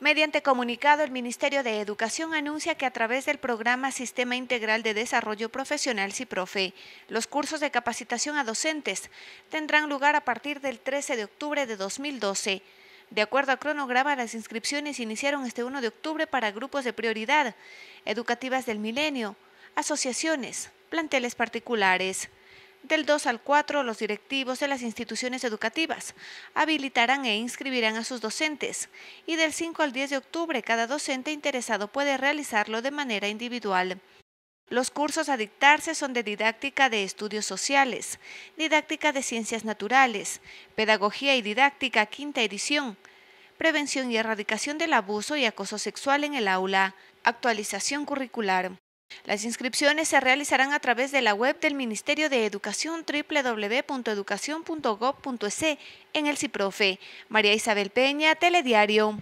Mediante comunicado, el Ministerio de Educación anuncia que a través del programa Sistema Integral de Desarrollo Profesional CIPROFE, los cursos de capacitación a docentes tendrán lugar a partir del 13 de octubre de 2012. De acuerdo a cronograma, las inscripciones iniciaron este 1 de octubre para grupos de prioridad, educativas del milenio, asociaciones, planteles particulares. Del 2 al 4, los directivos de las instituciones educativas habilitarán e inscribirán a sus docentes y del 5 al 10 de octubre cada docente interesado puede realizarlo de manera individual. Los cursos a dictarse son de didáctica de estudios sociales, didáctica de ciencias naturales, pedagogía y didáctica quinta edición, prevención y erradicación del abuso y acoso sexual en el aula, actualización curricular. Las inscripciones se realizarán a través de la web del Ministerio de Educación www.educación.gov.es en el CIPROFE. María Isabel Peña, Telediario.